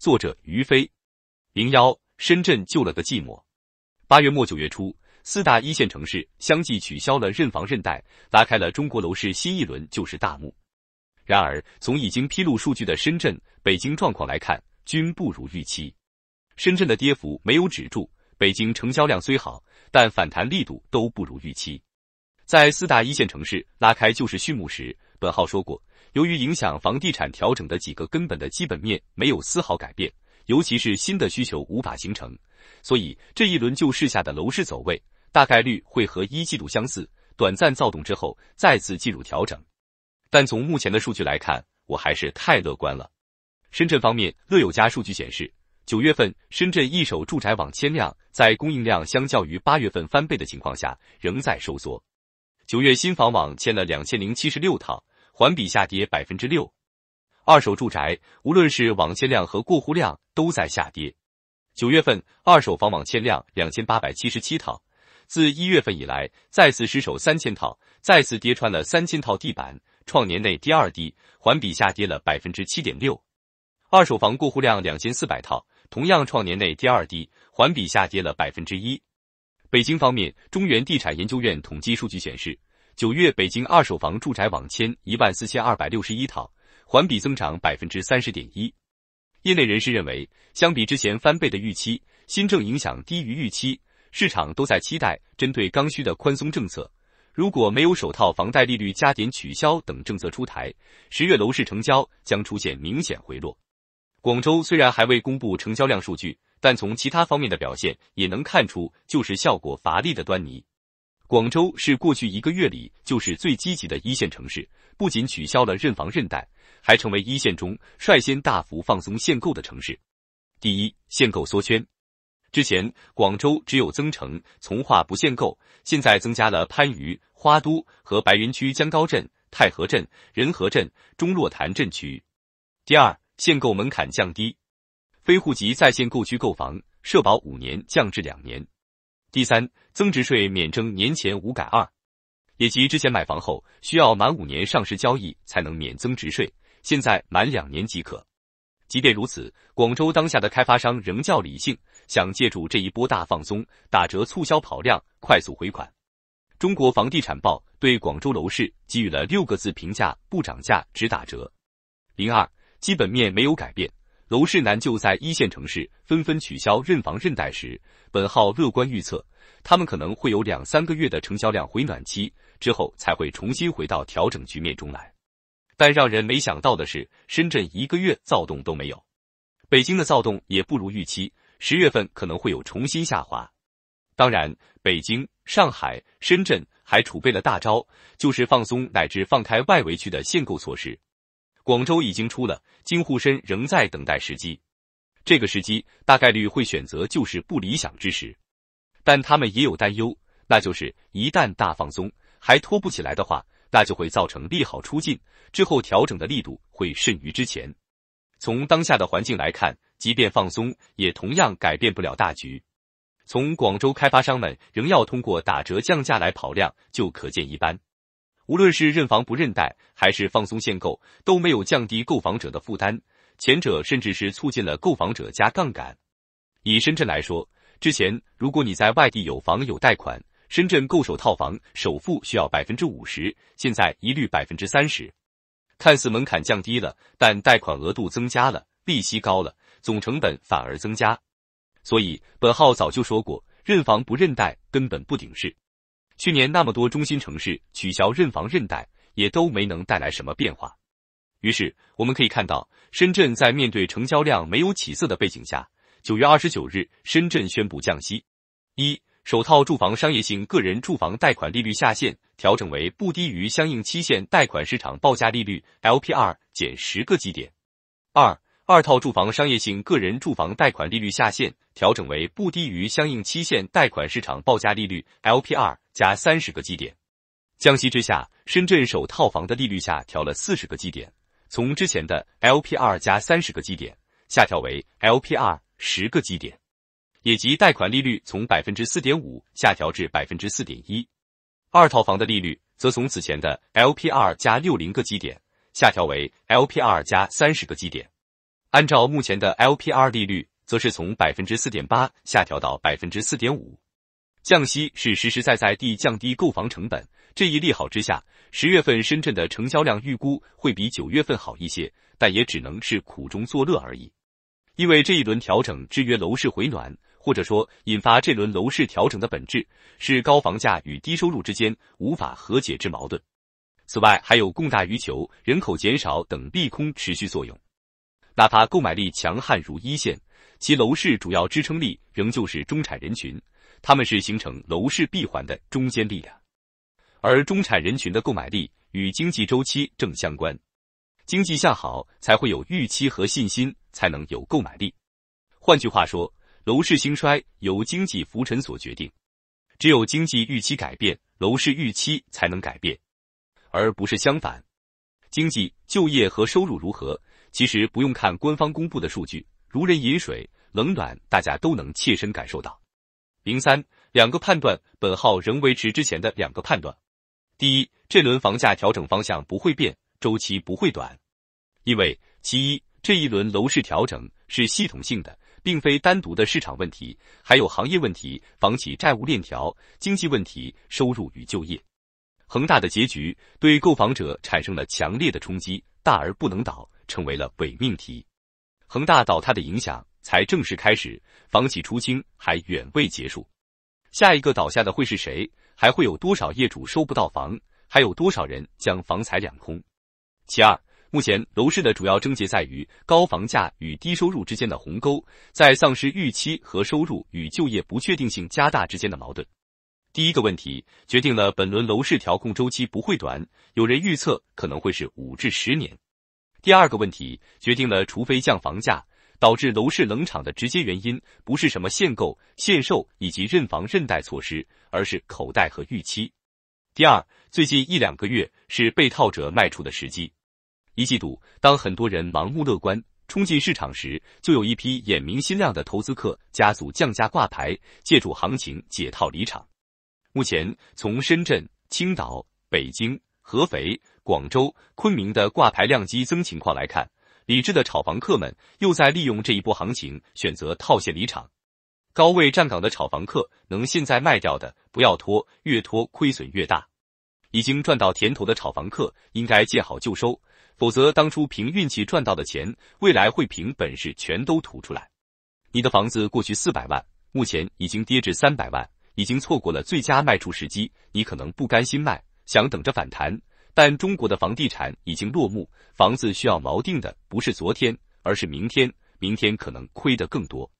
作者于飞，零幺深圳救了个寂寞。八月末九月初，四大一线城市相继取消了认房认贷，拉开了中国楼市新一轮救市大幕。然而，从已经披露数据的深圳、北京状况来看，均不如预期。深圳的跌幅没有止住，北京成交量虽好，但反弹力度都不如预期。在四大一线城市拉开救市序幕时，本号说过，由于影响房地产调整的几个根本的基本面没有丝毫改变，尤其是新的需求无法形成，所以这一轮救市下的楼市走位大概率会和一季度相似，短暂躁动之后再次进入调整。但从目前的数据来看，我还是太乐观了。深圳方面，乐有家数据显示，九月份深圳一手住宅网签量在供应量相较于八月份翻倍的情况下仍在收缩，九月新房网签了两千零七十六套。环比下跌百分之六，二手住宅无论是网签量和过户量都在下跌。九月份二手房网签量两千八百七十七套，自一月份以来再次失守三千套，再次跌穿了三千套地板，创年内第二低，环比下跌了百分之七点六。二手房过户量两千四百套，同样创年内第二低，环比下跌了百分之一。北京方面，中原地产研究院统计数据显示。九月北京二手房住宅网签一万四千二百六十一套，环比增长百分之三十点一。业内人士认为，相比之前翻倍的预期，新政影响低于预期，市场都在期待针对刚需的宽松政策。如果没有首套房贷利率加点取消等政策出台，十月楼市成交将出现明显回落。广州虽然还未公布成交量数据，但从其他方面的表现也能看出，就是效果乏力的端倪。广州是过去一个月里就是最积极的一线城市，不仅取消了认房认贷，还成为一线中率先大幅放松限购的城市。第一，限购缩圈，之前广州只有增城、从化不限购，现在增加了番禺、花都和白云区江高镇、太和镇、仁和镇、中洛潭镇区。第二，限购门槛降低，非户籍在限购区购房，社保五年降至两年。第三，增值税免征年前五改二，也即之前买房后需要满五年上市交易才能免增值税，现在满两年即可。即便如此，广州当下的开发商仍较理性，想借助这一波大放松，打折促销跑量，快速回款。中国房地产报对广州楼市给予了六个字评价：不涨价，只打折。零二，基本面没有改变。楼市难就在一线城市纷纷取消认房认贷时，本号乐观预测，他们可能会有两三个月的成交量回暖期，之后才会重新回到调整局面中来。但让人没想到的是，深圳一个月躁动都没有，北京的躁动也不如预期，十月份可能会有重新下滑。当然，北京、上海、深圳还储备了大招，就是放松乃至放开外围区的限购措施。广州已经出了，京沪深仍在等待时机。这个时机大概率会选择就是不理想之时，但他们也有担忧，那就是一旦大放松还拖不起来的话，那就会造成利好出尽之后调整的力度会甚于之前。从当下的环境来看，即便放松，也同样改变不了大局。从广州开发商们仍要通过打折降价来跑量，就可见一斑。无论是认房不认贷，还是放松限购，都没有降低购房者的负担，前者甚至是促进了购房者加杠杆。以深圳来说，之前如果你在外地有房有贷款，深圳购首套房首付需要百分之五十，现在一律百分之三十。看似门槛降低了，但贷款额度增加了，利息高了，总成本反而增加。所以，本号早就说过，认房不认贷根本不顶事。去年那么多中心城市取消认房认贷，也都没能带来什么变化。于是我们可以看到，深圳在面对成交量没有起色的背景下，九月二十九日，深圳宣布降息：一，首套住房商业性个人住房贷款利率下限调整为不低于相应期限贷款市场报价利率 LPR 减十个基点；二。二套住房商业性个人住房贷款利率下限调整为不低于相应期限贷款市场报价利率 （LPR） 加三十个基点。降息之下，深圳首套房的利率下调了四十个基点，从之前的 LPR 加三十个基点下调为 LPR 十个基点，也即贷款利率从百分之四点五下调至百分之四点一。二套房的利率则从此前的 LPR 加六零个基点下调为 LPR 加三十个基点。按照目前的 LPR 利率，则是从百分之四点八下调到百分之四点五，降息是实实在在地降低购房成本。这一利好之下，十月份深圳的成交量预估会比九月份好一些，但也只能是苦中作乐而已。因为这一轮调整制约楼市回暖，或者说引发这轮楼市调整的本质是高房价与低收入之间无法和解之矛盾。此外，还有供大于求、人口减少等利空持续作用。哪怕购买力强悍如一线，其楼市主要支撑力仍旧是中产人群，他们是形成楼市闭环的中坚力量。而中产人群的购买力与经济周期正相关，经济向好才会有预期和信心，才能有购买力。换句话说，楼市兴衰由经济浮沉所决定，只有经济预期改变，楼市预期才能改变，而不是相反。经济、就业和收入如何？其实不用看官方公布的数据，如人饮水冷暖，大家都能切身感受到。零三两个判断，本号仍维持之前的两个判断：第一，这轮房价调整方向不会变，周期不会短，因为其一，这一轮楼市调整是系统性的，并非单独的市场问题，还有行业问题、房企债务链条、经济问题、收入与就业。恒大的结局对购房者产生了强烈的冲击，大而不能倒。成为了伪命题，恒大倒塌的影响才正式开始，房企出清还远未结束。下一个倒下的会是谁？还会有多少业主收不到房？还有多少人将房财两空？其二，目前楼市的主要症结在于高房价与低收入之间的鸿沟，在丧失预期和收入与就业不确定性加大之间的矛盾。第一个问题决定了本轮楼市调控周期不会短，有人预测可能会是五至十年。第二个问题决定了，除非降房价导致楼市冷场的直接原因，不是什么限购、限售以及认房认贷措施，而是口袋和预期。第二，最近一两个月是被套者卖出的时机。一季度，当很多人盲目乐观冲进市场时，就有一批眼明心亮的投资客加速降价挂牌，借助行情解套离场。目前，从深圳、青岛、北京、合肥。广州、昆明的挂牌量激增情况来看，理智的炒房客们又在利用这一波行情选择套现离场。高位站岗的炒房客能现在卖掉的不要拖，越拖亏损越大。已经赚到甜头的炒房客应该见好就收，否则当初凭运气赚到的钱，未来会凭本事全都吐出来。你的房子过去四百万，目前已经跌至三百万，已经错过了最佳卖出时机。你可能不甘心卖，想等着反弹。但中国的房地产已经落幕，房子需要锚定的不是昨天，而是明天。明天可能亏得更多。